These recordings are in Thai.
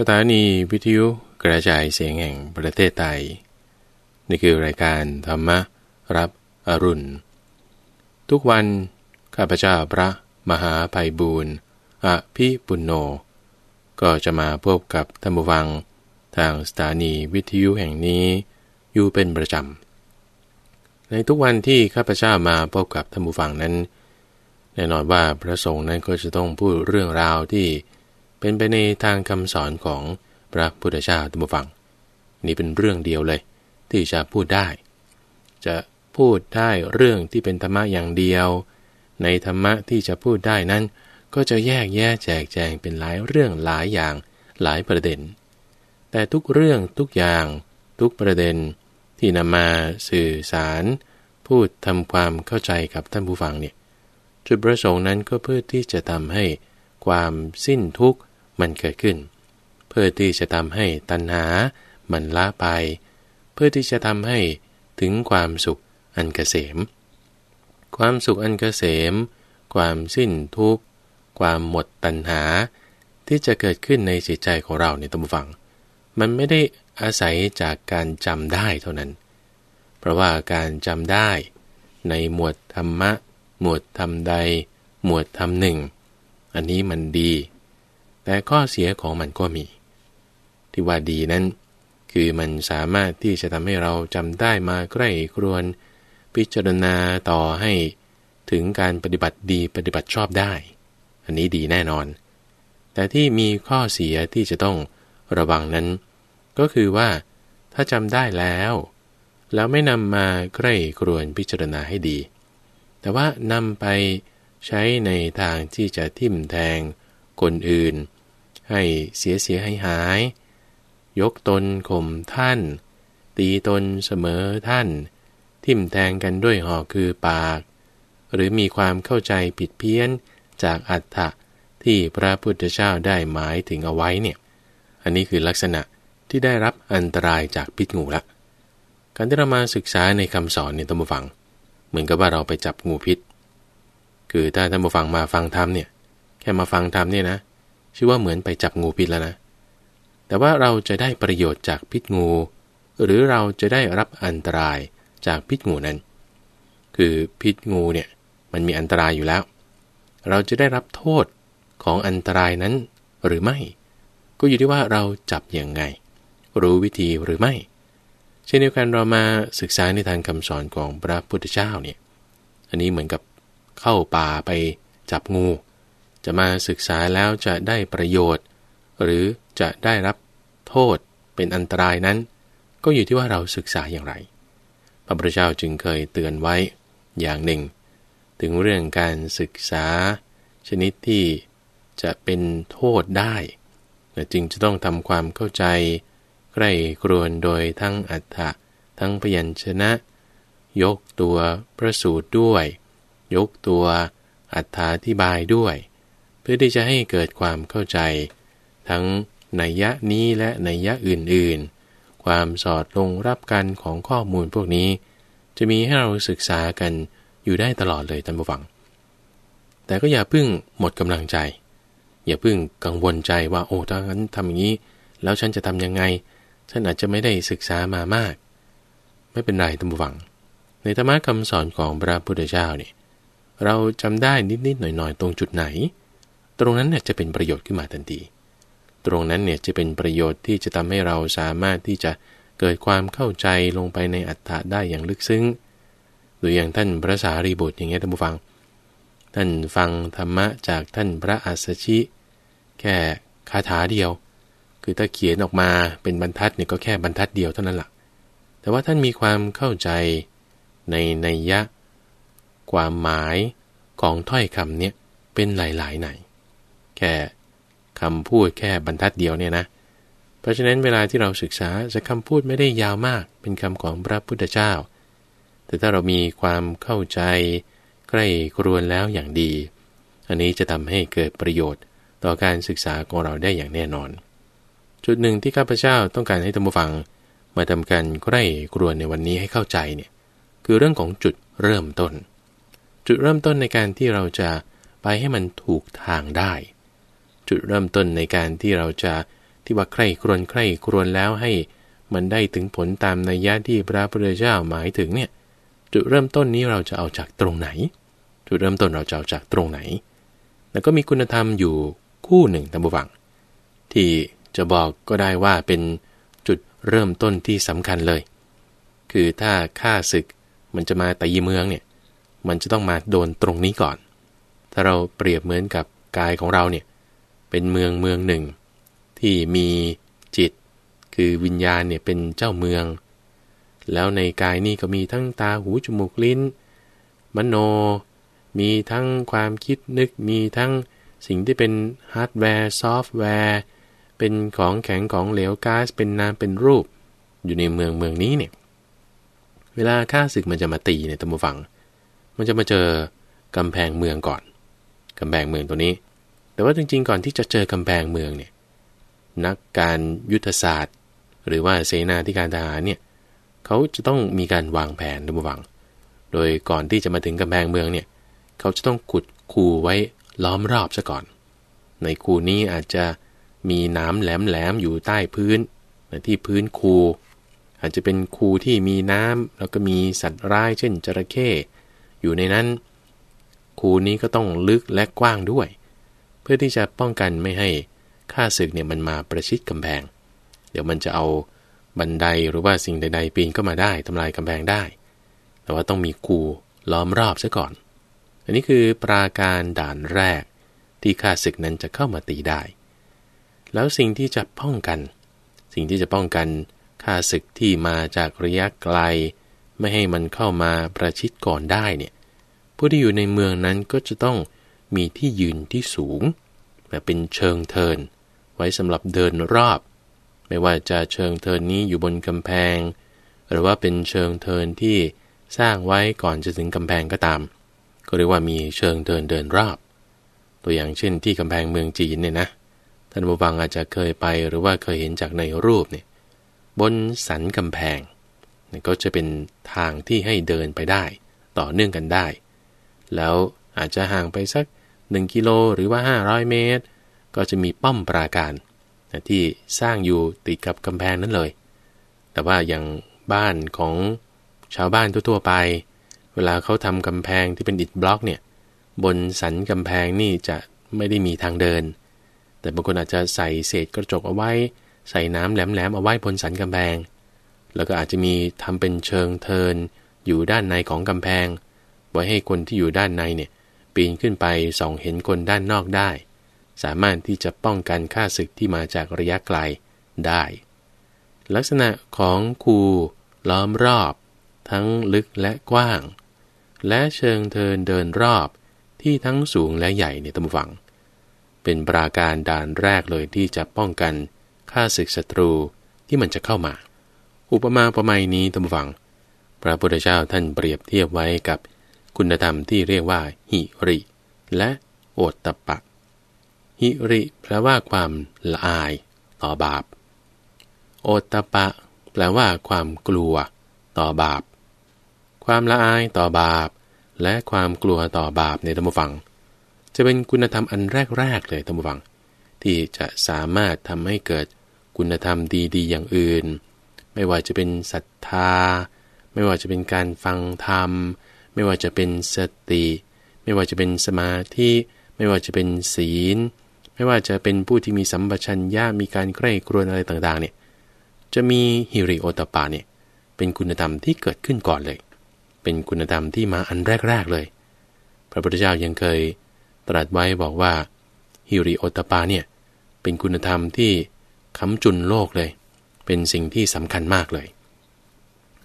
สถานีวิทยุกระจายเสียงแห่งประเทศไทยนี่คือรายการธรรมรับอรุณทุกวันข้าพเจ้าพระมหาภัยบูรณ์อภิปุณโญก็จะมาพบกับธรรมวังทางสถานีวิทยุแห่งนี้อยู่เป็นประจำในทุกวันที่ข้าพเจ้ามาพบกับธรรมวังนั้นแน่นอนว่าพระสงฆ์นั้นก็จะต้องพูดเรื่องราวที่เป็นไป ในทางคำสอนของพระพุทธเจ้าทุกฝัง นี่เป็นเรื่องเดียวเลย ที่จะพูดได้ จะพูดได้เรื่องที่เป็นธรรมะอย่างเดียว ในธรรมะที่จะพูดได้นั้น ก็จะแยกแยะแจกแจงเป็นหลายเรื่องหลายอย่างหลายประเด็น แต่ทุกเรื่องทุกอย่างทุกประเด็นที่นำมาสื่อสาร พูดทำความเข้าใจกับท่านผู้ฟังเนี่ยจุดประสงค์นั้นก็เพื่อที่จะทำให้ความสิ้นทุกข์มันเกิดขึ้น เพื่อที่จะทำให้ตัณหามันละไป เพื่อที่จะทำให้ถึงความสุขอันเกษม ความสุขอันเกษม ความสิ้นทุกข์ความหมดตัณหา ที่จะเกิดขึ้นในจิตใจของเราในตัมฟัง มันไม่ได้อาศัยจากการจำได้เท่านั้น เพราะว่าการจำได้ ในหมวดธรรมะ หมวดธรรมใด หมวดธรรมหนึ่ง อันนี้มันดีแต่ข้อเสียของมันก็มี ที่ว่าดีนั้น คือมันสามารถที่จะทำให้เราจำได้มาใกล้ครวนพิจารณาต่อให้ ถึงการปฏิบัติดีปฏิบัติชอบได้ อันนี้ดีแน่นอน แต่ที่มีข้อเสียที่จะต้องระวังนั้น ก็คือว่าถ้าจำได้แล้ว แล้วไม่นำมาใกล้ครวนพิจารณาให้ดี แต่ว่านำไปใช้ในทางที่จะทิ่มแทงคนอื่นให้เสียเสียให้หาย ยกตนข่มท่าน ตีตนเสมอท่าน ทิ่มแทงกันด้วยหอกคือปาก หรือมีความเข้าใจผิดเพี้ยนจากอัตถะที่พระพุทธเจ้าได้หมายถึงเอาไว้เนี่ยอันนี้คือลักษณะที่ได้รับอันตรายจากพิษงูละการที่เรามาศึกษาในคำสอนเนี่ธรรมฟัง เหมือนกับว่าเราไปจับงูพิษคือถ้าธรบมฟังมาฟังธรรมเนี่ยแค่มาฟังธรรมเนี่ยนะชื่อว่าเหมือนไปจับงูพิษแล้วนะ แต่ว่าเราจะได้ประโยชน์จากพิษงู หรือเราจะได้รับอันตรายจากพิษงูนั้น คือพิษงูเนี่ยมันมีอันตรายอยู่แล้ว เราจะได้รับโทษของอันตรายนั้นหรือไม่ ก็อยู่ที่ว่าเราจับอย่างไง รู้วิธีหรือไม่ เช่นเดียวกันเรามาศึกษาในทางคำสอนของพระพุทธเจ้าเนี่ย อันนี้เหมือนกับเข้าป่าไปจับงูจะมาศึกษาแล้วจะได้ประโยชน์ หรือจะได้รับโทษเป็นอันตรายนั้น ก็อยู่ที่ว่าเราศึกษาอย่างไร พระพุทธเจ้าจึงเคยเตือนไว้อย่างหนึ่ง ถึงเรื่องการศึกษาชนิดที่จะเป็นโทษได้จึงจะต้องทำความเข้าใจใกล้ครวนโดยทั้งอัฏฐะทั้งพยัญชนะ ยกตัวพระสูตรด้วย ยกตัวอัฏฐาธิบายด้วยเพื่อที่จะให้เกิดความเข้าใจ ทั้งนัยยะนี้และนัยยะอื่นๆ ความสอดลงรับกันของข้อมูลพวกนี้ จะมีให้เราศึกษากันอยู่ได้ตลอดเลยท่านผู้ฟัง แต่ก็อย่าพึ่งหมดกำลังใจ อย่าพึ่งกังวลใจว่าโอ้ถ้างั้นทำอย่างนี้ แล้วฉันจะทำยังไงฉันอาจจะไม่ได้ศึกษามามาก ไม่เป็นไรท่านผู้ฟัง ในธรรมะคำสอนของพระพุทธเจ้าเนี่ยเราจำได้นิดๆหน่อยๆ ตรงจุดไหนตรงนั้นเนี่ยจะเป็นประโยชน์ขึ้นมาทันที ตรงนั้นเนี่ยจะเป็นประโยชน์ที่จะทำให้เราสามารถที่จะเกิดความเข้าใจลงไปในอัตตาได้อย่างลึกซึ้งหรืออย่างท่านพระสารีบุตรอย่างเงี้ยท่านผู้ฟัง ท่านฟังธรรมะจากท่านพระอัสสชิ แค่คาถาเดียว คือถ้าเขียนออกมาเป็นบรรทัดเนี่ยก็แค่บรรทัดเดียวเท่านั้นแหละ แต่ว่าท่านมีความเข้าใจในในยะ ความหมายของถ้อยคำเนี่ยเป็นหลาย ๆ ไหนแค่คำพูดแค่บรรทัดเดียวเนี่ยนะ เพราะฉะนั้นเวลาที่เราศึกษาจะคำพูดไม่ได้ยาวมาก เป็นคำของพระพุทธเจ้า แต่ถ้าเรามีความเข้าใจ ใกล้ครวนแล้วอย่างดี อันนี้จะทำให้เกิดประโยชน์ต่อการศึกษาของเราได้อย่างแน่นอน จุดหนึ่งที่ข้าพเจ้าต้องการให้ท่านผู้ฟังมาทำการใกล้ครวนในวันนี้ให้เข้าใจเนี่ย คือเรื่องของจุดเริ่มต้น จุดเริ่มต้นในการที่เราจะไปให้มันถูกทางได้จุดเริ่มต้นในการที่เราจะที่ว่าใคร่ครวนใคร่ครวนแล้วให้มันได้ถึงผลตามในยะที่พระพุทธเจ้าหมายถึงเนี่ยจุดเริ่มต้นนี้เราจะเอาจากตรงไหน จุดเริ่มต้นเราจะเอาจากตรงไหน แล้วก็มีคุณธรรมอยู่คู่หนึ่งตามบวัง ที่จะบอกก็ได้ว่าเป็นจุดเริ่มต้นที่สำคัญเลย คือถ้าฆ่าศึกมันจะมาแตีเมืองเนี่ยมันจะต้องมาโดนตรงนี้ก่อน ถ้าเราเปรียบเหมือนกับกายของเราเนี่ยเป็นเมืองเมืองหนึ่ง ที่มีจิต คือวิญญาณเนี่ยเป็นเจ้าเมือง แล้วในกายนี่ก็มีทั้งตาหูจมูกลิ้น มโน มีทั้งความคิดนึกมีทั้งสิ่งที่เป็นฮาร์ดแวร์ซอฟต์แวร์ เป็นของแข็งของเหลวก๊าซเป็นน้ำเป็นรูป อยู่ในเมืองเมืองนี้เนี่ยเวลาข้าศึกมันจะมาตีเนี่ยตะมวฟัง มันจะมาเจอกำแพงเมืองก่อนกำแพงเมืองตัวนี้แต่ว่าจริงๆก่อนที่จะเจอกำแพงเมืองเนี่ยนักการยุทธศาสตร์ หรือว่าเสนาธิการทหารเนี่ยเขาจะต้องมีการวางแผนระวัง โดยก่อนที่จะมาถึงกำแพงเมืองเนี่ยเขาจะต้องขุดคูไว้ล้อมรอบซะก่อน ในคูนี้อาจจะมีน้ำแหลมๆอยู่ใต้พื้นที่พื้นคู อาจจะเป็นคูที่มีน้ำแล้วก็มีสัตว์ร้ายเช่นจระเข้ อยู่ในนั้น คูนี้ก็ต้องลึกและกว้างด้วยเพื่อที่จะป้องกันไม่ให้ข้าศึกเนี่ยมันมาประชิดกำแพง เดี๋ยวมันจะเอาบันไดหรือว่าสิ่งใด ๆ ปีนก็มาได้ทำลายกำแพงได้แต่ว่าต้องมีกูล้อมรอบซะก่อน อันนี้คือปราการด่านแรก ที่ข้าศึกนั้นจะเข้ามาตีได้ แล้วสิ่งที่จะป้องกัน สิ่งที่จะป้องกันข้าศึกที่มาจากระยะไกล ไม่ให้มันเข้ามาประชิดก่อนได้เนี่ยผู้ที่อยู่ในเมืองนั้นก็จะต้องมีที่ยืนที่สูงแบบเป็นเชิงเทินไว้สำหรับเดินรอบ ไม่ว่าจะเชิงเทินนี้อยู่บนกำแพง หรือว่าเป็นเชิงเทินที่สร้างไว้ก่อนจะถึงกำแพงก็ตาม ก็เรียกว่ามีเชิงเทินเดินรอบ ตัวอย่างเช่นที่กำแพงเมืองจีนเนี่ยนะท่านบุฟังอาจจะเคยไป หรือว่าเคยเห็นจากในรูปเนี่ยบนสันกำแพงก็จะเป็นทางที่ให้เดินไปได้ ต่อเนื่องกันได้ แล้วอาจจะห่างไปสัก 1 กิโลหรือว่า 500 เมตร ก็จะมีป้อมปราการที่สร้างอยู่ติดกับกำแพงนั้นเลย แต่ว่าอย่างบ้านของชาวบ้านทั่วๆ ไป เวลาเขาทำกำแพงที่เป็นอิฐบล็อกเนี่ยบนสันกำแพงนี่จะไม่ได้มีทางเดิน แต่บางคนอาจจะใส่เศษกระจกเอาไว้ใส่น้ำแหลมๆเอาไว้บนสันกำแพง แล้วก็อาจจะมีทำเป็นเชิงเทิน อยู่ด้านในของกำแพง ไว้ให้คนที่อยู่ด้านในเนี่ยปีนขึ้นไปส่องเห็นคนด้านนอกได้ สามารถที่จะป้องกันค่าศึกที่มาจากระยะไกลได้ ลักษณะของคูล้อมรอบ ทั้งลึกและกว้าง และเชิงเทินเดินรอบที่ทั้งสูงและใหญ่ในตำฝัง เป็นปราการด่านแรกเลยที่จะป้องกันค่าศึกศัตรูที่มันจะเข้ามา อุปมาประไมยนี้ตำฝัง พระพุทธเจ้าท่านเปรียบเทียบไว้กับคุณธรรมที่เรียกว่าหิริ และโอตตะปะ หิริแปลว่า ความละอาย ต่อบาป โอตตะปะแปลว่าความกลัวต่อบาป ความละอายต่อบาป และความกลัวต่อบาปในธรรมฟัง จะเป็นคุณธรรมอันแรกๆเลยธรรมฟัง ที่จะสามารถทำให้เกิดคุณธรรมดี ๆ อย่างอื่น ไม่ว่าจะเป็นศรัทธา ไม่ว่าจะเป็นการฟังธรรมไม่ว่าจะเป็นสติ ไม่ว่าจะเป็นสมาธิไม่ว่าจะเป็นศีล ไม่ว่าจะเป็นผู้ที่มีสัมปชัญญะมีการใคร่ครวญอะไรต่างๆ เนี่ยจะมีฮิริโอตปาเนี่ยเป็นคุณธรรมที่เกิดขึ้นก่อนเลยเป็นคุณธรรมที่มาอันแรกๆเลย พระพุทธเจ้ายังเคยตรัสไว้บอกว่าฮิริโอตปาเนี่ยเป็นคุณธรรมที่ค้ำจุนโลกเลย เป็นสิ่งที่สำคัญมากเลย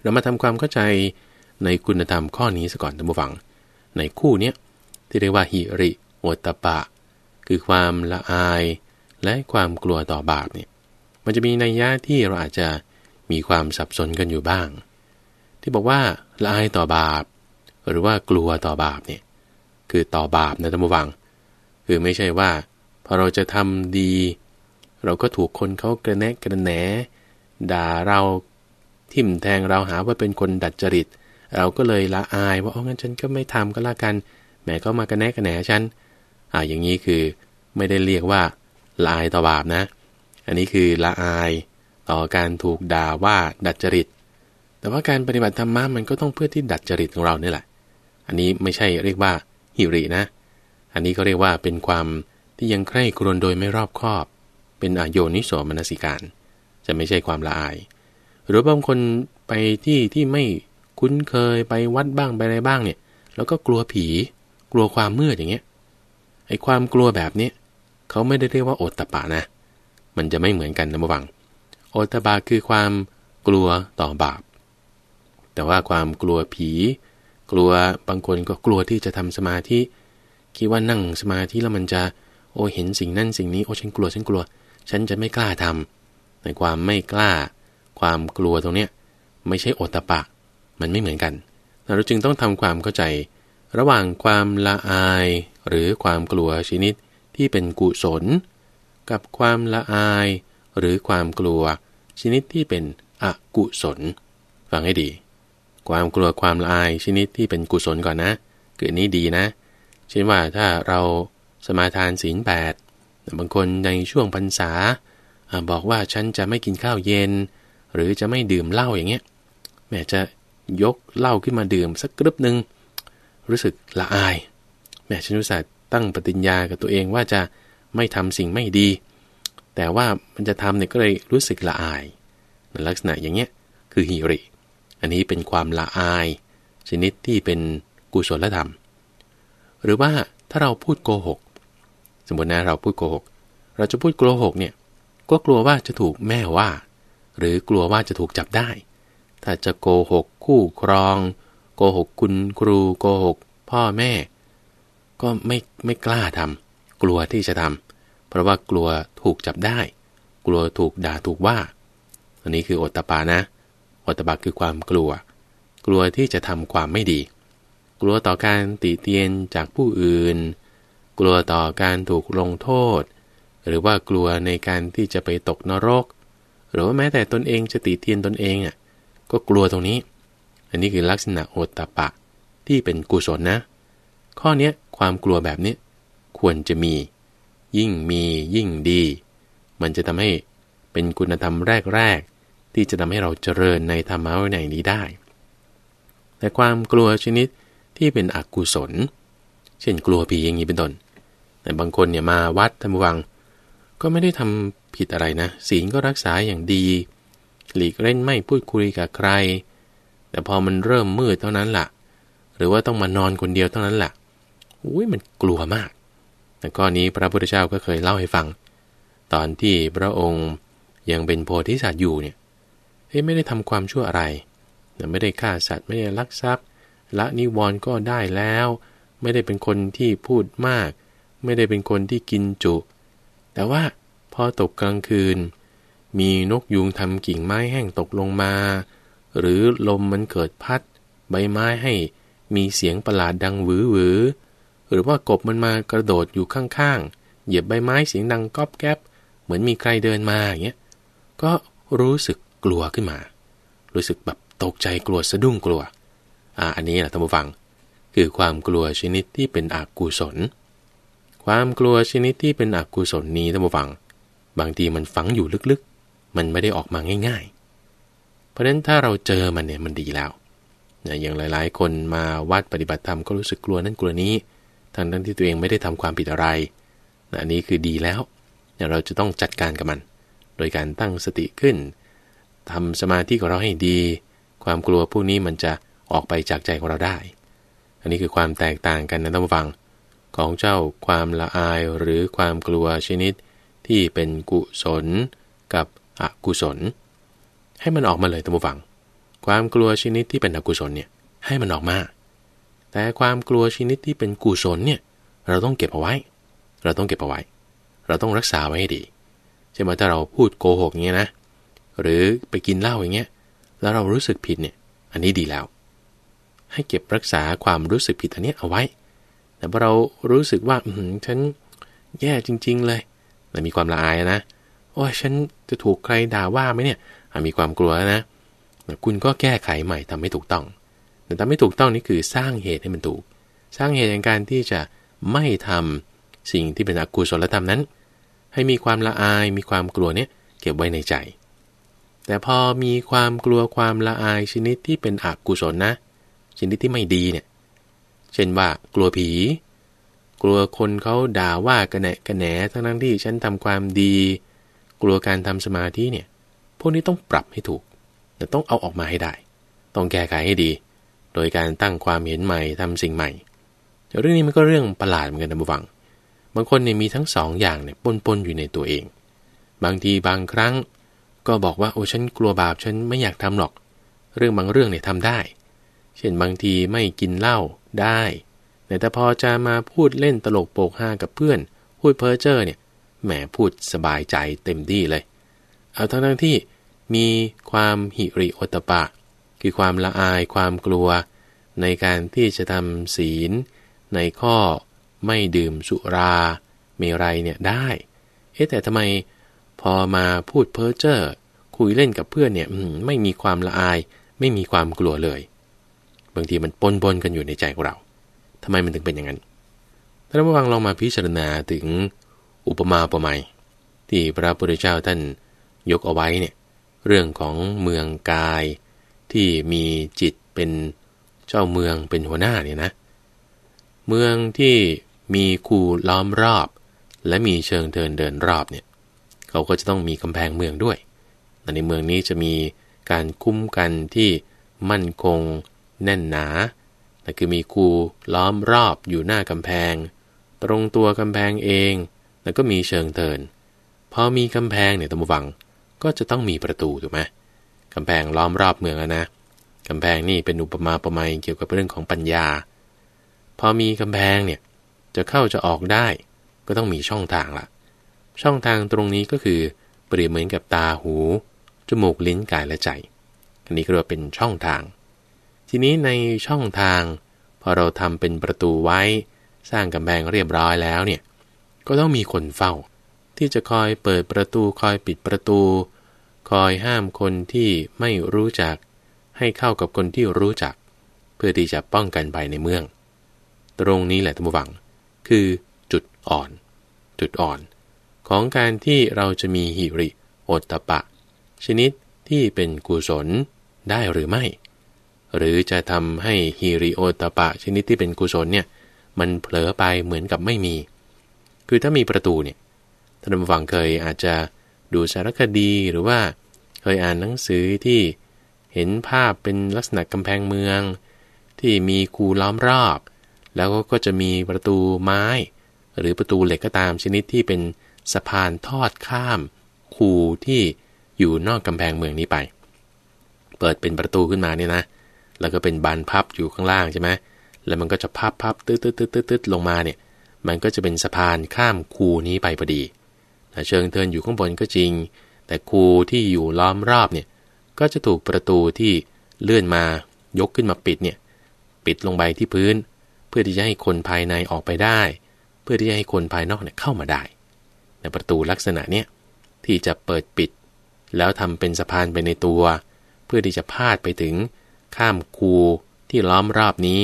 เรามาทำความเข้าใจในคุณธรรมข้อนี้ซะก่อนท่านผู้ฟัง ในคู่เนี้ยที่เรียกว่าหิริโอตปะ คือความละอาย และความกลัวต่อบาปเนี่ยมันจะมีนัยยะที่เราอาจจะมีความสับสนกันอยู่บ้าง ที่บอกว่าละอายต่อบาปหรือว่ากลัวต่อบาปเนี่ยคือต่อบาปนะท่านผู้ฟัง คือไม่ใช่ว่าพอเราจะทำดี เราก็ถูกคนเขากระแนะกระแหนด่าเราทิ่มแทงเราหาว่าเป็นคนดัดจริตเราก็เลยละอายว่าอ๋องั้นฉันก็ไม่ทำก็ละกันแหมก็มากระแนกระแหนฉัน อ่าอย่างนี้คือไม่ได้เรียกว่าละอายต่อบาปนะ อันนี้คือละอาย ต่อการถูกด่าว่าดัดจริต แต่ว่าการปฏิบัติธรรมะมันก็ต้องเพื่อที่ดัดจริตของเราเนี่ยแหละ อันนี้ไม่ใช่เรียกว่าหิรินะ อันนี้ก็เรียกว่าเป็นความที่ยังใคร่ครวโดยไม่รอบคอบ เป็นอโยนิโสมนสิการจะไม่ใช่ความละอาย หรือบางคนไปที่ที่ไม่คุ้นเคยไปวัดบ้างไปอะไรบ้างเนี่ย แล้วก็กลัวผี กลัวความมืดอย่างเงี้ย ไอ้ความกลัวแบบนี้เขาไม่ได้เรียกว่าโอตตะปะนะ มันจะไม่เหมือนกันนะบังโอตตะปะคือความกลัวต่อบาป แต่ว่าความกลัวผี กลัวบางคนก็กลัวที่จะทำสมาธิ คิดว่านั่งสมาธิแล้วมันจะ โอ้เห็นสิ่งนั่นสิ่งนี้ โอ้ฉันกลัวฉันกลัว ฉันจะไม่กล้าทำ ในความไม่กล้า ความกลัวตรงเนี้ยไม่ใช่โอตตะปะมันไม่เหมือนกัน เราจึงต้องทำความเข้าใจ ระหว่างความละอาย หรือความกลัวชนิดที่เป็นกุศลกับความละอาย หรือความกลัวชนิดที่เป็นอกุศล ฟังให้ดี ความกลัวความละอายชนิดที่เป็นกุศลก่อนนะคือนี้ดีนะเช่นว่าถ้าเราสมาทานศีลแปดบางคนในช่วงพรรษาบอกว่าฉันจะไม่กินข้าวเย็น หรือจะไม่ดื่มเหล้าอย่างเงี้ย แม้จะยกเหล้าขึ้นมาดื่มสักกรึบหนึ่งรู้สึกละอาย แม่ชนุสัตตั้งปฏิญญากับตัวเองว่าจะไม่ทำสิ่งไม่ดี แต่ว่ามันจะทำเนี่ยก็เลยรู้สึกละอาย ลักษณะอย่างเงี้ยคือฮิริ อันนี้เป็นความละอายชนิดที่เป็นกุศลธรรมหรือว่าถ้าเราพูดโกหกสมมตินะเราพูดโกหกเราจะพูดโกหกเนี่ยก็กลัวว่าจะถูกแม่ว่า หรือกลัวว่าจะถูกจับได้ถ้าจะโกหกคู่ครอง โกหกคุณครู โกหกพ่อแม่ ก็ไม่ไม่กล้าทำ กลัวที่จะทำ เพราะว่ากลัวถูกจับได้ กลัวถูกด่าถูกว่า อันนี้คืออตตปานะอตตะปคือความกลัว กลัวที่จะทำความไม่ดี กลัวต่อการติเตียนจากผู้อื่น กลัวต่อการถูกลงโทษ หรือว่ากลัวในการที่จะไปตกนรก หรือว่าแม้แต่ตนเองจะติเตียนตนเองอ่ะก็กลัวตรงนี้ อันนี้คือลักษณะโอตตะปะที่เป็นกุศลนะ ข้อนี้ความกลัวแบบนี้ควรจะมียิ่งมียิ่งดี มันจะทำให้เป็นคุณธรรมแรกๆที่จะทำให้เราเจริญในธรรมะวในนี้ได้ แต่ความกลัวชนิดที่เป็นอกุศล เช่น กลัวผีอย่างนี้เป็นต้น แต่บางคนเนี่ยมาวัดทำวัง ก็ไม่ได้ทำผิดอะไรนะ ศีลก็รักษาอย่างดีหลีกเล่นไม่พูดคุยกับใคร แต่พอมันเริ่มมืดเท่านั้นละ่ะ หรือว่าต้องมานอนคนเดียวเท่านั้นละ่ะอุ้ยมันกลัวมากแต่ข้อนี้พระพุทธเจ้าก็เคยเล่าให้ฟัง ตอนที่พระองค์ยังเป็นโพธิสัตว์อยู่เนี่ยเฮ้ไม่ได้ทำความชั่วอะไร ไม่ได้ฆ่าสัตว์ไม่ได้ลักทรัพย์ละนิวรณ์ก็ได้แล้ว ไม่ได้เป็นคนที่พูดมาก ไม่ได้เป็นคนที่กินจุ แต่ว่าพอตกกลางคืนมีนกยุงทำกิ่งไม้แห้งตกลงมา หรือลมมันเกิดพัด ใบไม้ให้มีเสียงประหลาดดังหวือหวือหรือว่ากบมันมากระโดดอยู่ข้างๆเหยียบใบไม้เสียงดังก๊อบแก๊บ เหมือนมีใครเดินมาอย่างเงี้ยก็รู้สึกกลัวขึ้นมารู้สึกแบบตกใจกลัวสะดุ้งกลัวอ่าอันนี้แหละท่านผู้ฟังคือความกลัวชนิดที่เป็นอกุศล ความกลัวชนิดที่เป็นอกุศลนี้ท่านผู้ฟัง บางทีมันฝังอยู่ลึกมันไม่ได้ออกมาง่ายๆ เพราะฉะนั้นถ้าเราเจอมันเนี่ยมันดีแล้วนะอย่างหลายๆ คนมาวัดปฏิบัติธรรมก็รู้สึกกลัวนั่นกลัวนี้ ทั้งทั้งที่ตัวเองไม่ได้ทำความผิดอะไรนะอันนี้คือดีแล้วนะเราจะต้องจัดการกับมัน โดยการตั้งสติขึ้น ทำสมาธิของเราให้ดี ความกลัวพวกนี้มันจะออกไปจากใจของเราได้ อันนี้คือความแตกต่างกันนะท่านฟังของเจ้าความละอายหรือความกลัวชนิดที่เป็นกุศลกับอกุศลให้มันออกมาเลยตะมูฟัง ความกลัวชนิดที่เป็นอกุศลเนี่ยให้มันออกมา แต่ความกลัวชนิดที่เป็นกุศลเนี่ยเราต้องเก็บเอาไว้ เราต้องเก็บเอาไว้ เราต้องรักษาไว้ให้ดีใช่ไหมถ้าเราพูดโกหกเงี้ยนะ หรือไปกินเหล้าอย่างเงี้ยแล้วเรารู้สึกผิดเนี่ยอันนี้ดีแล้ว ให้เก็บรักษาความรู้สึกผิดอันนี้เอาไว้ แต่พอเรารู้สึกว่าอืฉันแย่จริงๆเลยแต่มีความละอายนะโอ้ยฉันจะถูกใครด่าว่าไหมเนี่ยมีความกลัวนะคุณก็แก้ไขใหม่ทำไม่ถูกต้องแต่ทำไม่ถูกต้องนี่คือสร้างเหตุให้มันถูก สร้างเหตุในการที่จะไม่ทำสิ่งที่เป็นอกุศลธรรมนั้น ให้มีความละอายมีความกลัวเนี่ยเก็บไว้ในใจ แต่พอมีความกลัวความละอายชนิดที่เป็นอกุศลนะชนิดที่ไม่ดีเนี่ยเช่นว่ากลัวผี กลัวคนเขาด่าว่ากันแหนกันแหนทั้งนั้นที่ฉันทำความดีกลัวการทำสมาธิเนี่ยพวกนี้ต้องปรับให้ถูกแต่ต้องเอาออกมาให้ได้ ต้องแก้ไขให้ดี โดยการตั้งความเห็นใหม่ทำสิ่งใหม่เรื่องนี้มันก็เรื่องประหลาดเหมือนกันนะบุฟัง บางคนเนี่ยมีทั้งสองอย่างเนี่ยปนปนอยู่ในตัวเอง บางทีบางครั้งก็บอกว่าโอ้ฉันกลัวบาปฉันไม่อยากทำหรอก เรื่องบางเรื่องเนี่ยทำได้เช่นบางทีไม่กินเหล้าได้แต่พอจะมาพูดเล่นตลกโปกฮากับเพื่อนพูดเพ้อเจ้อเนี่ยแหมพูดสบายใจเต็มที่เลย เอาทั้งทั้งที่มีความหิริโอตปะ คือความละอายความกลัว ในการที่จะทำศีล ในข้อไม่ดื่มสุราเมรัยเนี่ยได้ เอ๊ะแต่ทำไมพอมาพูดเพ้อเจ้อคุยเล่นกับเพื่อนเนี่ยไม่มีความละอายไม่มีความกลัวเลย บางทีมันปนปนกันอยู่ในใจของเรา ทำไมมันถึงเป็นอย่างนั้นถ้าเราังลองมาพิจารณาถึงอุปมาอุปไมยที่พระพุทธเจ้าท่านยกเอาไว้เนี่ยเรื่องของเมืองกายที่มีจิตเป็นเจ้าเมืองเป็นหัวหน้าเนี่ยนะเมืองที่มีคูล้อมรอบ และมีเชิงเดินเดินรอบเนี่ยเขาก็จะต้องมีกำแพงเมืองด้วยในเมืองนี้จะมีการคุ้มกันที่มั่นคงแน่นหนาแต่คือมีคูล้อมรอบอยู่หน้ากำแพง ตรงตัวกำแพงเองแล้วก็มีเชิงเทิน พอมีกำแพงเนี่ยตำวังก็จะต้องมีประตูถูกไหมกำแพงล้อมรอบเมืองนะกำแพงนี่เป็นอุปมาอุปไมยเกี่ยวกับเรื่องของปัญญา พอมีกำแพงเนี่ยจะเข้าจะออกได้ ก็ต้องมีช่องทางละช่องทางตรงนี้ก็คือเปรียบเหมือนกับตาหูจมูกลิ้นกายและใจอันนี้เรียกว่าเป็นช่องทาง ทีนี้ในช่องทาง พอเราทำเป็นประตูไว้สร้างกำแพงเรียบร้อยแล้วเนี่ยก็ต้องมีคนเฝ้า ที่จะคอยเปิดประตูคอยปิดประตู คอยห้ามคนที่ไม่รู้จัก ให้เข้ากับคนที่รู้จัก เพื่อที่จะป้องกันภัยในเมือง ตรงนี้แหละท่านผู้ฟังคือจุดอ่อน จุดอ่อน ของการที่เราจะมีหิริโอตตะปะ ชนิดที่เป็นกุศลได้หรือไม่ หรือจะทำให้ฮิริโอตปะ ชนิดที่เป็นกุศลเนี่ย มันเผลอไปเหมือนกับไม่มีคือถ้ามีประตูเนี่ย ท่านผู้ฟังเคยอาจจะดูสารคดีหรือว่าเคยอ่านหนังสือที่เห็นภาพเป็นลักษณะกำแพงเมือง ที่มีคูล้อมรอบ แล้วก็จะมีประตูไม้ หรือประตูเหล็กก็ตามชนิดที่เป็นสะพานทอดข้าม คูที่อยู่นอกกำแพงเมืองนี้ไป เปิดเป็นประตูขึ้นมาเนี่ยนะ แล้วก็เป็นบานพับอยู่ข้างล่างใช่ไหมแล้วมันก็จะพับพับตืดตืดตืดตืดลงมาเนี่ยมันก็จะเป็นสะพานข้ามคูนี้ไปพอดีเชิงเทินอยู่ข้างบนก็จริง แต่คูที่อยู่ล้อมรอบเนี่ยก็จะถูกประตูที่เลื่อนมายกขึ้นมาปิดเนี่ยปิดลงไปที่พื้น เพื่อที่จะให้คนภายในออกไปได้ เพื่อที่จะให้คนภายนอกเนี่ยเข้ามาได้ในประตูลักษณะเนี้ยที่จะเปิดปิด แล้วทำเป็นสะพานไปในตัว เพื่อที่จะพาดไปถึง ข้ามคูที่ล้อมรอบนี้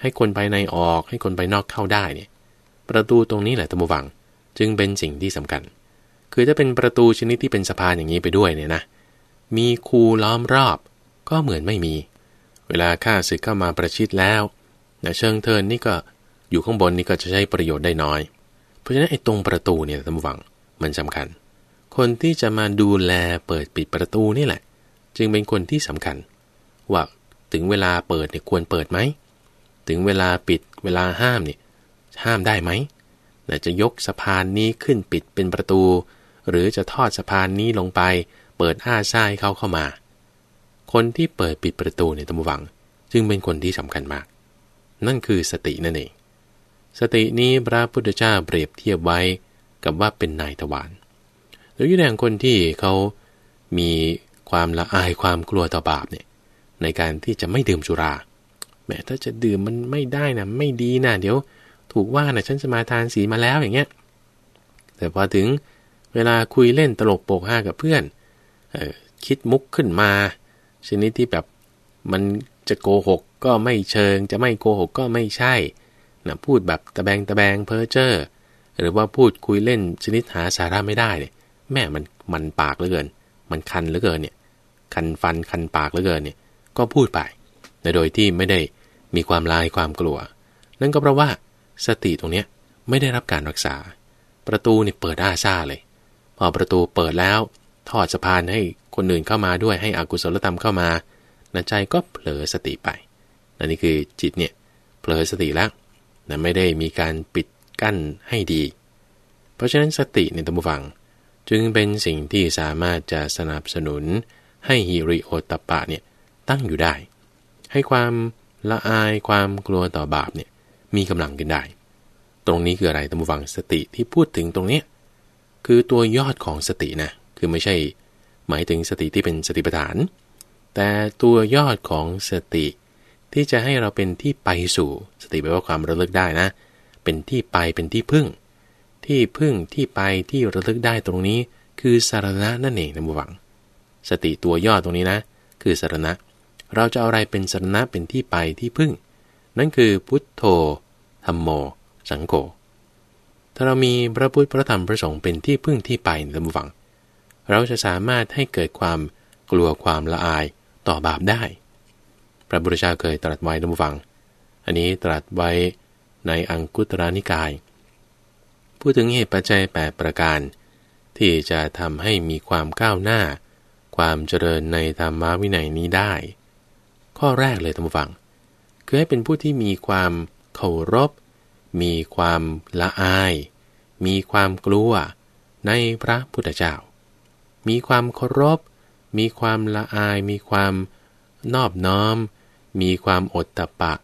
ให้คนภายในออก ให้คนภายนอกเข้าได้เนี่ยประตูตรงนี้แหละตะมูฟัง จึงเป็นสิ่งที่สำคัญคือถ้าเป็นประตูชนิดที่เป็นสะพานอย่างนี้ไปด้วยเนี่ยนะ มีคูล้อมรอบ ก็เหมือนไม่มี เวลาข้าศึกเข้ามาประชิดแล้วนะเชิงเทินนี่ก็อยู่ข้างบนนี่ก็จะใช้ประโยชน์ได้น้อย เพราะฉะนั้นไอ้ตรงประตูเนี่ยตำวังมันสำคัญ คนที่จะมาดูแลเปิดปิดประตูนี่แหละ จึงเป็นคนที่สำคัญ ว่าถึงเวลาเปิดเนี่ยควรเปิดไหมถึงเวลาปิดเวลาห้ามเนี่ยห้ามได้ไหมจะยกสะพานนี้ขึ้นปิดเป็นประตู หรือจะทอดสะพานนี้ลงไป เปิดอ้าซ่ายเข้าเข้ามา คนที่เปิดปิดประตูในตำวัง จึงเป็นคนที่สำคัญมาก นั่นคือสตินั่นเอง สตินี้พระพุทธเจ้าเปรียบเทียบไว้กับว่าเป็นนายทวารหรือยุแดงคนที่เขามีความละอายความกลัวต่อบาปเนี่ย ในการที่จะไม่ดื่มสุรา แม้ถ้าจะดื่มมันไม่ได้นะไม่ดีนะเดี๋ยวถูกว่านะ่ยฉันจะมาทานสีมาแล้วอย่างเงี้ยแต่พอถึงเวลาคุยเล่นตลกโปกฮากับเพื่อนออคิดมุกขึ้นมาชนิดที่แบบมันจะโกหกก็ไม่เชิงจะไม่โกหกก็ไม่ใช่นะพูดแบบตะแบงตะแบงเพ้อเจ้อหรือว่าพูดคุยเล่นชนิดหาสาระไม่ได้เนี่ยแม่มัน มันปากเหลือเกินมันคันเหลือเกินเนี่ยคันฟันคันปากเหลือเกินเนี่ยก็พูดไปโดยที่ไม่ได้มีความลายความกลัวนั่นก็เพราะว่าสติตรงเนี้ยไม่ได้รับการรักษาประตูนี่เปิดอ้าซ่าเลย พอประตูเปิดแล้วทอดสะพานให้คนอื่นเข้ามาด้วยให้อกุศลธรรมเข้ามานใจก็เผลอสติไปนั่นนี่คือจิตเนี่ยเผลอสติแล้วนะไม่ได้มีการปิดกั้นให้ดี เพราะฉะนั้นสติในตัมบูฟังจึงเป็นสิ่งที่สามารถจะสนับสนุน ให้ฮิริโอตปะเนี่ยตั้งอยู่ได้ ให้ความละอายความกลัวต่อบาปเนี่ยมีกำลังกันได้ ตรงนี้คืออะไรตัมบูฟัง สติที่พูดถึงตรงนี้ คือตัวยอดของสตินะ คือไม่ใช่ หมายถึงสติที่เป็นสติปัฏฐาน แต่ตัวยอดของสติที่จะให้เราเป็นที่ไปสู่ สติแปลว่าความระลึกได้นะ เป็นที่ไปเป็นที่พึ่ง ที่พึ่งที่ไปที่ระลึกได้ตรงนี้คือสารณะนั่นเองนะบุวัง สติตัวยอดตรงนี้นะ คือสารณะ เราจะเอาอะไรเป็นสารณะเป็นที่ไปที่พึ่งนั่นคือพุทโธธรรมโม สังโฆถ้าเรามีพระพุทธพระธรรมพระสงฆ์เป็นที่พึ่งที่ไปในลำฟัง เราจะสามารถให้เกิดความกลัวความละอายต่อบาปได้ พระบุรุษชาเคยตรัสไว้ลำวัง อันนี้ตรัสไว้ในอังคุตรานิกาย พูดถึงเหตุปัจจัย 8 ประการ ที่จะทำให้มีความก้าวหน้า ความเจริญในธรรมวินัยนี้ได้ ข้อแรกเลยท่านผู้ฟังือให้เป็นผู้ที่มีความเคารพ มีความละอาย มีความกลัวในพระพุทธเจ้า มีความเคารพ มีความละอาย มีความนอบน้อม มีความอดตะปะ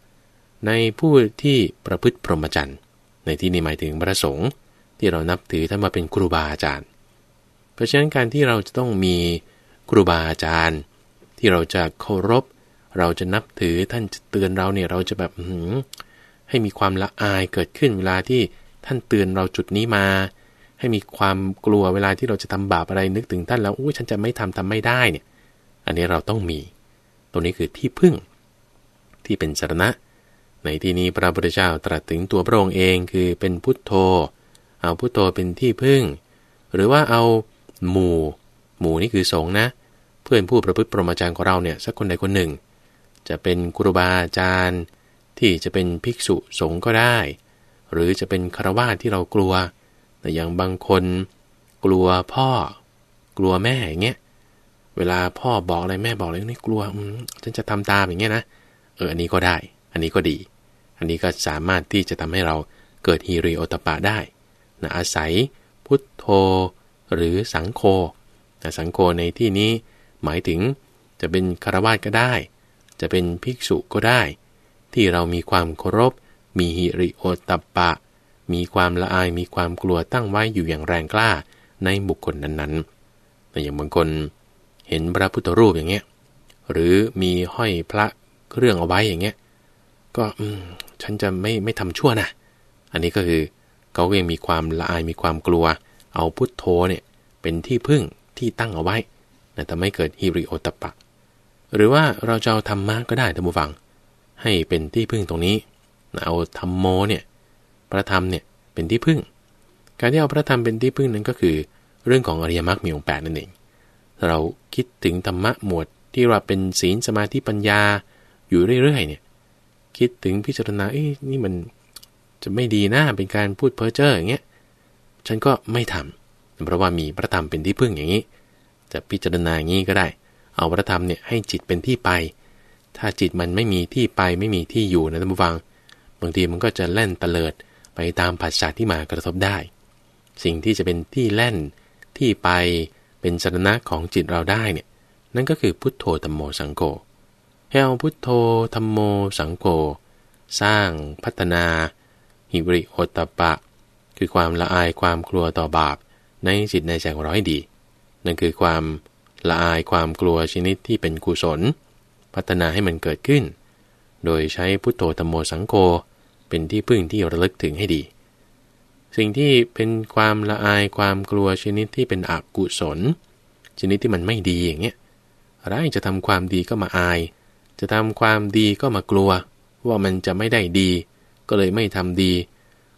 ในผู้ที่ประพฤติพรหมจรรย์ ในที่นี้หมายถึงพระสงฆ์ที่เรานับถือท่านมาเป็นครูบาอาจารย์ เพราะฉะนั้นการที่เราจะต้องมีครูบาอาจารย์ที่เราจะเคารพเราจะนับถือท่านเตือนเราเนี่ยเราจะแบบหให้มีความละอายเกิดขึ้นเวลาที่ท่านเตือนเราจุดนี้มา ให้มีความกลัวเวลาที่เราจะทำบาปอะไรนึกถึงท่านแล้วอู้ฉันจะไม่ทำทำไม่ได้เนี่ยอันนี้เราต้องมีตัวนี้คือที่พึ่ง ที่เป็นสารณะในที่นี้พระพุทธเจ้าตรัสถึงตัวพระองค์เองคือเป็นพุทโธเอาพุทโธเป็นที่พึ่ง หรือว่าเอาหมู่ หมู่นี่คือสงนะเพื่อนผู้ประพฤติปรมาจารย์ของเราเนี่ยสักคนใดคนหนึ่งจะเป็นครูบาอาจารย์ที่จะเป็นภิกษุสงฆ์ก็ได้ หรือจะเป็นคารวาสที่เรากลัว แต่อย่างบางคนกลัวพ่อ กลัวแม่อย่างเงี้ยเวลาพ่อบอกอะไรแม่บอกอะไรนี่กลัวฉันจะทำตามอย่างเงี้ยนะเอออันนี้ก็ได้อันนี้ก็ดี อันนี้ก็สามารถที่จะทำให้เราเกิดฮิริโอตปะได้นะอาศัยพุทโธหรือสังโฆนะสังโฆในที่นี้หมายถึงจะเป็นคารวาสก็ได้จะเป็นภิกษุก็ได้ ที่เรามีความเคารพ มีหิริโอตปปะ มีความละอายมีความกลัวตั้งไว้อยู่อย่างแรงกล้าในบุคคลนั้นๆ แต่อย่างบางคน เห็นพระพุทธรูปอย่างเงี้ยหรือมีห้อยพระ เครื่องเอาไว้อย่างเงี้ยก็อืมฉันจะไม่ไม่ทำชั่วนะ อันนี้ก็คือเขาก็ยังมีความละอายมีความกลัว เอาพุทโธเนี่ยเป็นที่พึ่งที่ตั้งเอาไว้ แต่ไม่เกิดฮิริโอตปะหรือว่าเราจะเอาธรรมะก็ได้ท่านผู้ฟัง ให้เป็นที่พึ่งตรงนี้ เอาธรรมโมเนี่ยพระธรรมเนี่ยเป็นที่พึ่ง การที่เอาพระธรรมเป็นที่พึ่งนั้นก็คือ เรื่องของอริยมรรคมีองค์แปดนั่นเองเราคิดถึงธรรมะหมวดที่เราเป็นศีลสมาธิปัญญาอยู่เรื่อย ๆ เนี่ย คิดถึงพิจารณาเอ้ยนี่มันจะไม่ดีนะ เป็นการพูดเพ้อเจ้ออย่างเงี้ยฉันก็ไม่ทำ เพราะว่ามีพระธรรมเป็นที่พึ่งอย่างนี้ จะพิจารณาอย่างนี้ก็ได้เอาวัตธรรมเนี่ยให้จิตเป็นที่ไป ถ้าจิตมันไม่มีที่ไปไม่มีที่อยู่นะท่านผู้ฟัง บางทีมันก็จะแล่นเตลิดไปตามผัสสะที่มากระทบได้ สิ่งที่จะเป็นที่แล่นที่ไปเป็นสาระของจิตเราได้เนี่ยนั่นก็คือพุทโธธรรมโมสังโฆให้เอาพุทโธธรรมโมสังโฆสร้างพัฒนา หิบริโอตปะ คือความละอายความกลัวต่อบาปในจิตในใจของเราให้ดี นั่นคือความละอายความกลัวชนิดที่เป็นกุศล พัฒนาให้มันเกิดขึ้น โดยใช้พุทโธธรรมโมสังโฆเป็นที่พึ่งที่ระลึกถึงให้ดี สิ่งที่เป็นความละอายความกลัวชนิดที่เป็นอกุศลชนิดที่มันไม่ดีอย่างเงี้ยร้ไรจะทำความดีก็มาอาย จะทำความดีก็มากลัว ว่ามันจะไม่ได้ดี ก็เลยไม่ทำดี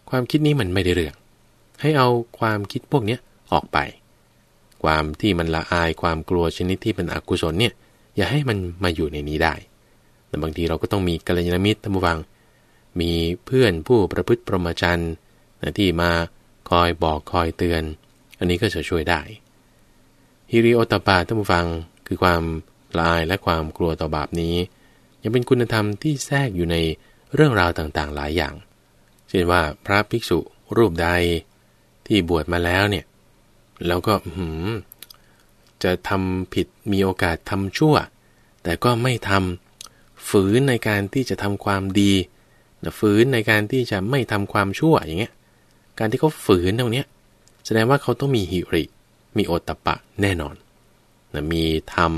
ความคิดนี้มันไม่ได้เรื่องให้เอาความคิดพวกเนี้ออกไปความที่มันละอายความกลัวชนิดที่เป็นอกุศลเนี่ยอย่าให้มันมาอยู่ในนี้ได้แต่บางทีเราก็ต้องมีกัลยาณมิตรทั้งวัง มีเพื่อนผู้ประพฤติประมาจันนะที่มาคอยบอกคอยเตือน อันนี้ก็จะช่วยได้ฮิริโอตปาท่านผู้ฟัง คือความละอายและความกลัวต่อบาปนี้ยังเป็นคุณธรรมที่แทรกอยู่ในเรื่องราวต่างๆหลายอย่างเช่นว่าพระภิกษุรูปใดที่บวชมาแล้วเนี่ยแล้วก็หืมจะทำผิดมีโอกาสทำชั่ว แต่ก็ไม่ทำฝืนในการที่จะทำความดีฝืนในการที่จะไม่ทำความชั่วอย่างเงี้ยการที่เขาฝืนตรงเนี้ยแสดงว่าเขาต้องมีหิริ มีโอตตะปะแน่นอนนะมีธรรม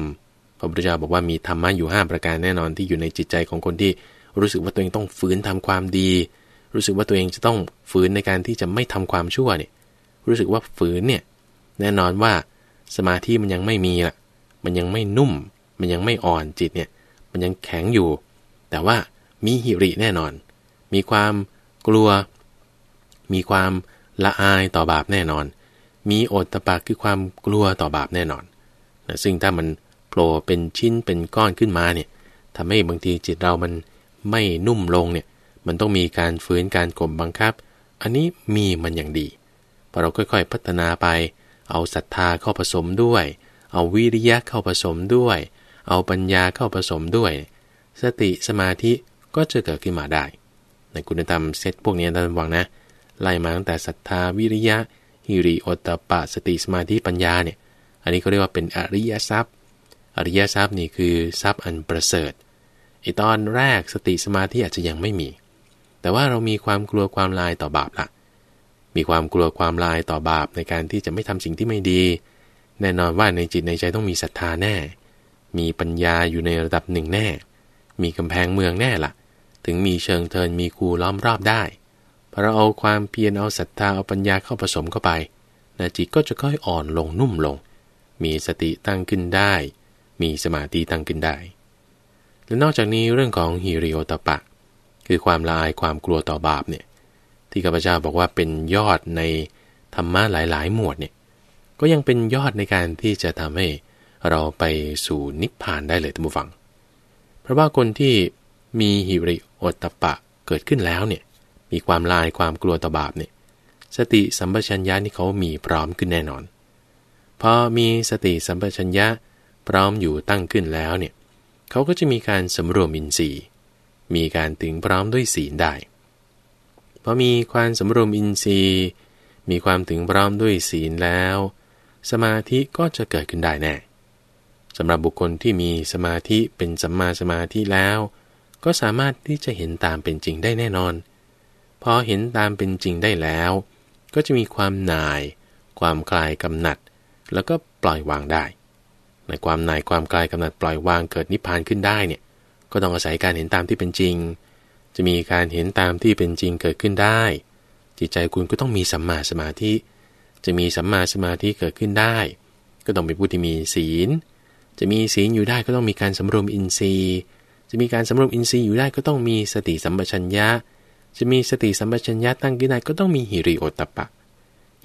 พระพุทธเจ้าบอกว่ามีธรรมะอยู่5ประการแน่นอนที่อยู่ในจิตใจของคนที่ รู้สึกว่าตัวเองต้องฝืนทำความดี รู้สึกว่าตัวเองจะต้องฝืนในการที่จะไม่ทำความชั่วเนี่ยรู้สึกว่าฝืนเนี่ยแน่นอนว่าสมาธิมันยังไม่มีล่ะ มันยังไม่นุ่ม มันยังไม่อ่อนจิตเนี่ย มันยังแข็งอยู่ แต่ว่ามีหิริแน่นอน มีความกลัว มีความละอายต่อบาปแน่นอน มีโอตตะปคือความกลัวต่อบาปแน่นอนซึ่งถ้ามันโผล่เป็นชิ้นเป็นก้อนขึ้นมาเนี่ยทำให้บางทีจิตเรามันไม่นุ่มลงเนี่ย มันต้องมีการฟื้นการกลมบังคับ อันนี้มีมันอย่างดีพอเราค่อยๆพัฒนาไปเอาศรัทธาเข้าผสมด้วย เอาวิริยะเข้าผสมด้วย เอาปัญญาเข้าผสมด้วย สติสมาธิก็จะเกิดขึ้นมาได้ ในคุณธรรมเซตพวกนี้ท่านวังนะ ไล่มาตั้งแต่ศรัทธาวิริยะฮิริโอตปะ สติสมาธิปัญญาเนี่ย อันนี้เขาเรียกว่าเป็นอริยทรัพย์ อริยทรัพย์นี่คือทรัพย์อันประเสริฐ ไอตอนแรกสติสมาธิอาจจะยังไม่มี แต่ว่าเรามีความกลัวความลายต่อบาปละ่ะมีความกลัวความลายต่อบาปในการที่จะไม่ทำสิ่งที่ไม่ดี แน่นอนว่าในจิตในใจต้องมีศรัทธาแน่ มีปัญญาอยู่ในระดับหนึ่งแน่ มีกำแพงเมืองแน่ละ่ะถึงมีเชิงเทินมีคูล้อมรอบได้พอเราเอาความเพียรเอาศรัทธาเอาปัญญาเข้าผสมเข้าไปนาจิตก็จะค่อยอ่อนลงนุ่มลง มีสติตั้งขึ้นได้ มีสมาธิตั้งขึ้นได้ และนอกจากนี้เรื่องของฮิริโอตปะคือความละอายความกลัวต่อบาปเนี่ยที่ข้าพเจ้าบอกว่าเป็นยอดในธรรมะหลายๆ หมวดเนี่ยก็ยังเป็นยอดในการที่จะทำให้เราไปสู่นิพพานได้เลยท่านผู้ฟัง เพราะว่าคนที่มีหิริโอตตะปะเกิดขึ้นแล้วเนี่ยมีความลายความกลัวต่อบาปเนี่ยสติสัมปชัญญะนี่เขามีพร้อมขึ้นแน่นอนพอมีสติสัมปชัญญะพร้อมอยู่ตั้งขึ้นแล้วเนี่ยเขาก็จะมีการสำรวมอินทรีย์มีการถึงพร้อมด้วยศีลได้พอมีความสำรวมอินทรีย์ มีความถึงพร้อมด้วยศีลแล้ว สมาธิก็จะเกิดขึ้นได้แน่สำหรับบุคคลที่มีสมาธิเป็นสัมมาสมาธิแล้ว ก็สามารถที่จะเห็นตามเป็นจริงได้แน่นอนพอเห็นตามเป็นจริงได้แล้วก็จะมีความหน่าย ความคลายกำหนัดแล้วก็ปล่อยวางได้ ในความหน่ายความคลายกำหนัดปล่อยวางเกิดนิพพานขึ้นได้เนี่ยก็ต้องอาศัยการเห็นตามที่เป็นจริงจะมีการเห็นตามที่เป็นจริงเกิดขึ้นได้ จิตใจคุณก็ต้องมีสัมมาสมาธิ จะมีสัมมาสมาธิเกิดขึ้นได้ ก็ต้องเป็นผู้ที่มีศีล จะมีศีลอยู่ได้ก็ต้องมีการสารวมอินทรีย์ จะมีการสารวมอินทรีย์อยู่ได้ก็ต้องมีสติสัมปชัญญะ จะมีสติสัมปชัญญะตั้งขึ้นได้ก็ต้องมีหิริโอตตะปะ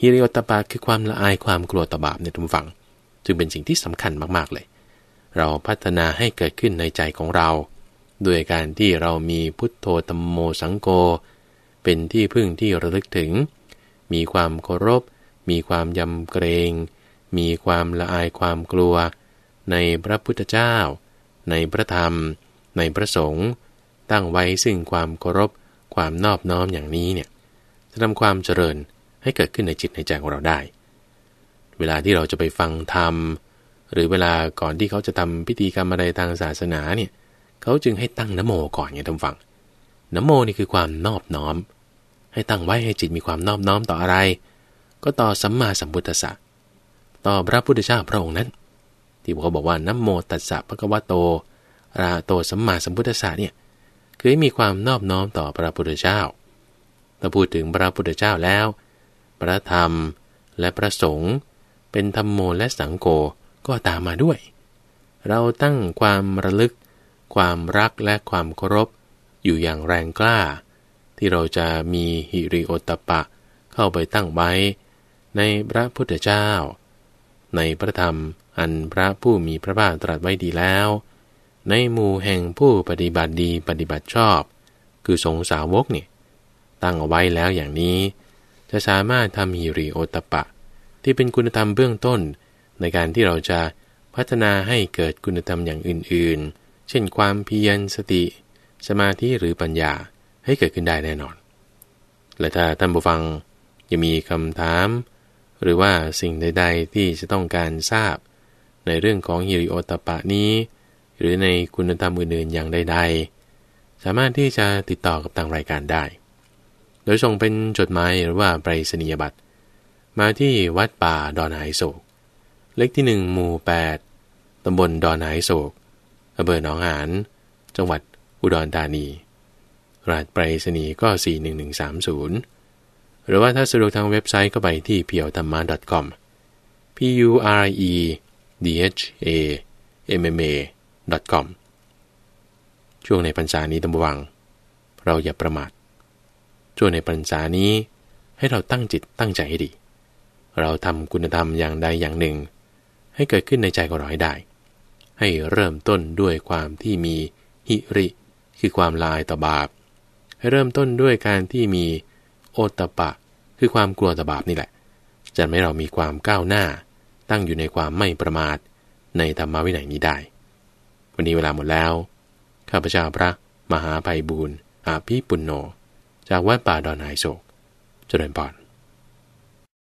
ฮิริโอตตปะคือความละอายความกลัวต่อบาปในทุกฝั่งจึงเป็นสิ่งที่สำคัญมากๆเลย เราพัฒนาให้เกิดขึ้นในใจของเราด้วยการที่เรามีพุทโธตัมโมสังโก เป็นที่พึ่งที่ระลึกถึง มีความเคารพ มีความยำเกรง มีความละอายความกลัว ในพระพุทธเจ้า ในพระธรรม ในพระสงฆ์ ตั้งไว้ซึ่งความเคารพ ความนอบน้อมอย่างนี้เนี่ย จะทำความเจริญให้เกิดขึ้นในจิตในใจของเราได้ เวลาที่เราจะไปฟังธรรม หรือเวลาก่อนที่เขาจะทำพิธีกรรมอะไรทางศาสนาเนี่ยเขาจึงให้ตั้งนโมก่อนไงท่านฟังนโมนี่คือความนอบน้อม ให้ตั้งไว้ให้จิตมีความนอบน้อมต่ออะไร ก็ต่อสัมมาสัมพุทธะต่อพระพุทธเจ้าพระองค์นั้น ที่เขาบอกว่านโมตัสสะพระกวาโต ราโตสัมมาสัมพุทธะเนี่ย คือให้มีความนอบน้อมต่อพระพุทธเจ้าถ้าพูดถึงพระพุทธเจ้าแล้ว พระธรรมและพระสงฆ์เป็นธรรมโมและสังโฆก็ตามมาด้วย เราตั้งความระลึกความรักและความเคารพอยู่อย่างแรงกล้า ที่เราจะมีหิริโอตปะเข้าไปตั้งไว้ในพระพุทธเจ้า ในพระธรรมอันพระผู้มีพระบาทตรัสไว้ดีแล้ว ในหมู่แห่งผู้ปฏิบัติดีปฏิบัติชอบ คือสงสาวกเนี่ยตั้งเอาไว้แล้วอย่างนี้ จะสามารถทำหิริโอตปะ ที่เป็นคุณธรรมเบื้องต้นในการที่เราจะพัฒนาให้เกิดคุณธรรมอย่างอื่นๆเช่นความเพียรสติสมาธิหรือปัญญาให้เกิดขึ้นได้แน่นอน และถ้าท่านผู้ฟังยังมีคำถาม หรือว่าสิ่งใดๆ ที่จะต้องการทราบ ในเรื่องของฮิริโอตปะนี้ หรือในคุณธรรมอื่นๆอย่างใด ๆ สามารถที่จะติดต่อกับทางรายการได้ โดยส่งเป็นจดหมายหรือว่าไปรษณียบัตร มาที่วัดป่าดอนหายโศกเลขที่1หมู่8ตำบลดอนหายโศกอำเภอหนองหาน จังหวัดอุดรธานีรหัสไปรษณีย์ก็41130 หรือว่าถ้าสะดวกทางเว็บไซต์ก็ไปที่เพียวธรรมะ .com p u r e d h a m m a .com ช่วงในปรรษานี้ตั้งวัง เราอย่าประมาท ช่วงในปรรษานี้ให้เราตั้งจิตตั้งใจให้ดี เราทำคุณธรรมอย่างใดอย่างหนึ่ง ให้เกิดขึ้นในใจของเราให้ได้ให้เริ่มต้นด้วยความที่มีหิริ คือความลายต่อบาป ให้เริ่มต้นด้วยการที่มีโอตปะ คือความกลัวต่อบาปนี่แหละ จะไม่เรามีความก้าวหน้า ตั้งอยู่ในความไม่ประมาท ในธรรมวินัยนี้ได้ วันนี้เวลาหมดแล้ว ข้าพเจ้าพระมหาภัยบุญอาภีปุณโญจากวัดป่าดอนไฮโศก เจริญปอน